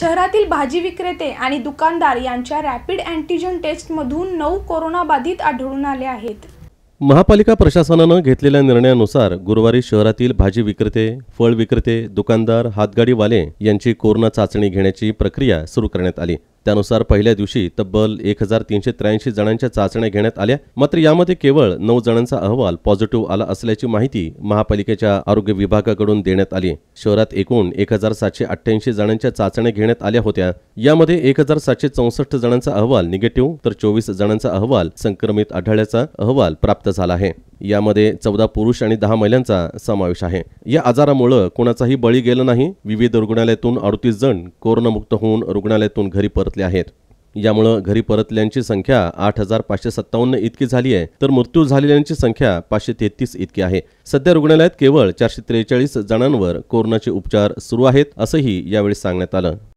शहरातील भाजी विक्रेते आणि दुकानदार यांच्या रॅपिड अँटीजन टेस्टमधून नऊ कोरोनाबाधित आढळून आले आहेत महापालिका प्रशासनानं घेतलेल्या निर्णयानुसार गुरुवारी शहरातील भाजी विक्रेते फळ विक्रेते दुकानदार हातगाडीवाले यांची कोरोना चाचणी घेण्याची प्रक्रिया सुरू करण्यात आली त्यानुसार पहिल्या दिवशी तब्बल एक हजार तीनशे त्र्याऐंशी जणांच्या चाचण्या घेण्यात आल्या मात्र यामध्ये केवळ नऊ जणांचा अहवाल पॉझिटिव्ह आला असल्याची माहिती महापालिकेच्या आरोग्य विभागाकडून देण्यात आली शहरात एकूण एक हजार सातशे अठ्ठ्याऐंशी जणांच्या चाचण्या घेण्यात आल्या होत्या यामध्ये एक हजार सातशे चौसष्ट जणांचा अहवाल निगेटिव्ह तर चोवीस जणांचा अहवाल संक्रमित आढळल्याचा अहवाल प्राप्त झाला आहे यामध्ये चौदा पुरुष आणि दहा महिलांचा समावेश आहे या आजारामुळे कोणाचाही बळी गेला नाही विविध रुग्णालयातून अडतीस जण कोरोनामुक्त होऊन रुग्णालयातून घरी परतले आहेत यामुळं घरी परतल्यांची संख्या आठ हजार पाचशे सत्तावन्न इतकी झाली आहे तर मृत्यू झालेल्यांची संख्या पाचशे तेहतीस इतकी आहे सध्या रुग्णालयात केवळ चारशे त्रेचाळीस जणांवर कोरोनाचे उपचार सुरू आहेत असंही यावेळी सांगण्यात आलं